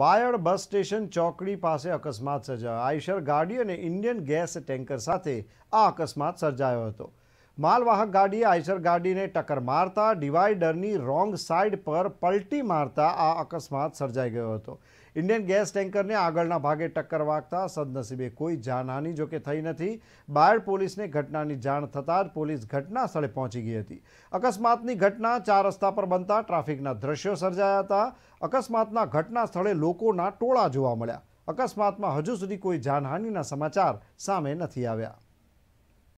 Bayad bus station ચોકડી પાસે અકસ્માત સર્જાયો આઈશર ગાડી અને ઇન્ડિયન ગેસ ટેન્કર સાથે આ અકસ્માત સર્જાયો હતો માલવાહક ગાડીએ આઈસર ગાડીને ટક્કર મારતા ડિવાઈડરની રોંગ સાઇડ પર પલટી મારતા આ અકસ્માત સર્જાઈ ગયો હતો ઇન્ડિયન ગેસ ટેન્કરને આગળના ભાગે ટક્કર વાગતા સદનસીબે કોઈ જાનહાની જોકે થઈ નથી બાયડ પોલીસને ઘટનાની જાણ થતાં જ પોલીસ ઘટના સ્થળે પહોંચી ગઈ હતી અકસ્માતની ઘટના ચાર રસ્તા પર બનતા ટ્રાફિકના દ્રશ્યો સર્જાયા હતા અકસ્માતના ઘટના સ્થળે લોકોના ટોળા જોવા મળ્યા અકસ્માતમાં હજુ સુધી કોઈ જાનહાનિના સમાચાર સામે નથી આવ્યા